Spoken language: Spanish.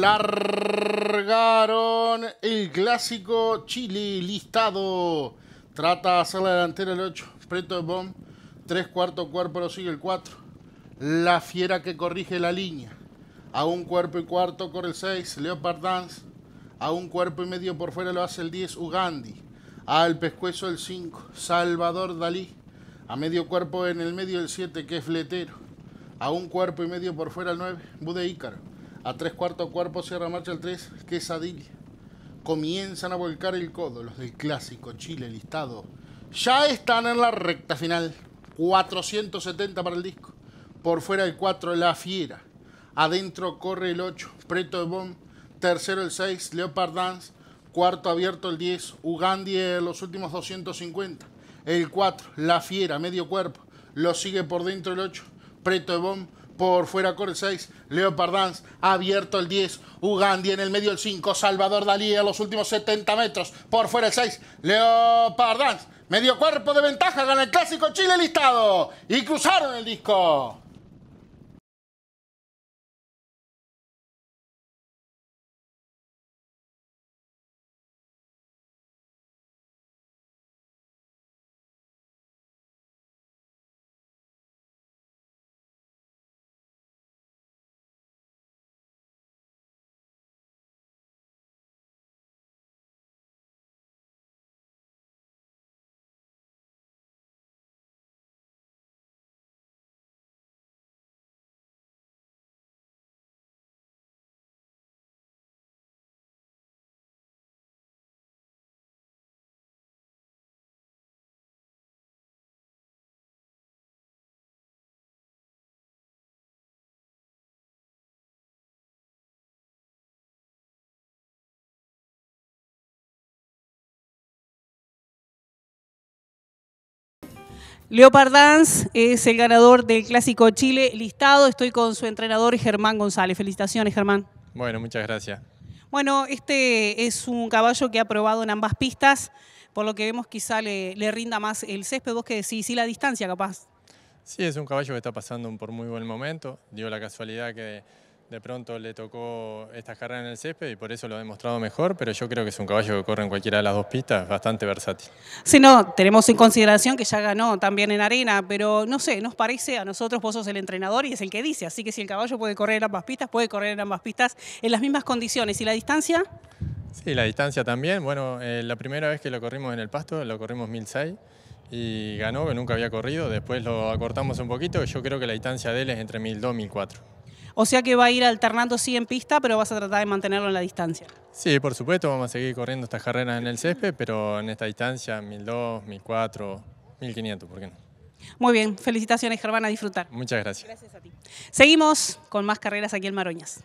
largaron el clásico Chile listado. Trata de hacer la delantera el 8. Preto de Bomb. 3 cuarto cuerpo lo sigue el 4. La fiera que corrige la línea. A un cuerpo y cuarto corre el 6. Leopard Dance. A un cuerpo y medio por fuera lo hace el 10. Ugandi. Al pescuezo el 5. Salvador Dalí. A medio cuerpo en el medio el 7 que es Fletero. A un cuerpo y medio por fuera el 9, Bude Ícaro. A tres cuartos cuerpo cierra marcha el 3, Quesadilla. Comienzan a volcar el codo los del clásico Chile listado. Ya están en la recta final. 470 para el disco. Por fuera el 4, La Fiera. Adentro corre el 8, Preto de Bomb. Tercero el 6, Leopard Dance. Cuarto abierto el 10, Ugandi los últimos 250. El 4, La Fiera, medio cuerpo. Lo sigue por dentro el 8, Preto de Bom, por fuera con el 6, Leopard Dance, abierto el 10, Ugandi en el medio el 5, Salvador Dalí a los últimos 70 metros, por fuera el 6, Leopard Dance, medio cuerpo de ventaja, gana el clásico Chile listado y cruzaron el disco. Leopard Dance es el ganador del Clásico Chile listado. Estoy con su entrenador Germán González. Felicitaciones, Germán. Bueno, muchas gracias. Bueno, este es un caballo que ha probado en ambas pistas, por lo que vemos quizá le, rinda más el césped. ¿Vos qué decís? ¿Y la distancia capaz? Sí, es un caballo que está pasando por muy buen momento. Dio la casualidad que de pronto le tocó esta carrera en el césped y por eso lo ha demostrado mejor, pero yo creo que es un caballo que corre en cualquiera de las dos pistas, bastante versátil. Si sí, no, tenemos en consideración que ya ganó también en arena, pero no sé, nos parece a nosotros, vos sos el entrenador y es el que dice, así que si el caballo puede correr en ambas pistas, puede correr en ambas pistas en las mismas condiciones. ¿Y la distancia? Sí, la distancia también. Bueno, eh, la primera vez que lo corrimos en el pasto, lo corrimos 1006 y ganó, que nunca había corrido. Después lo acortamos un poquito. Yo creo que la distancia de él es entre 1002 y 1004. O sea que va a ir alternando sí en pista, pero vas a tratar de mantenerlo en la distancia. Sí, por supuesto, vamos a seguir corriendo estas carreras en el césped, pero en esta distancia, 1002, 1004, 1500, ¿por qué no? Muy bien, felicitaciones Germán, a disfrutar. Muchas gracias. Gracias a ti. Seguimos con más carreras aquí en Maroñas.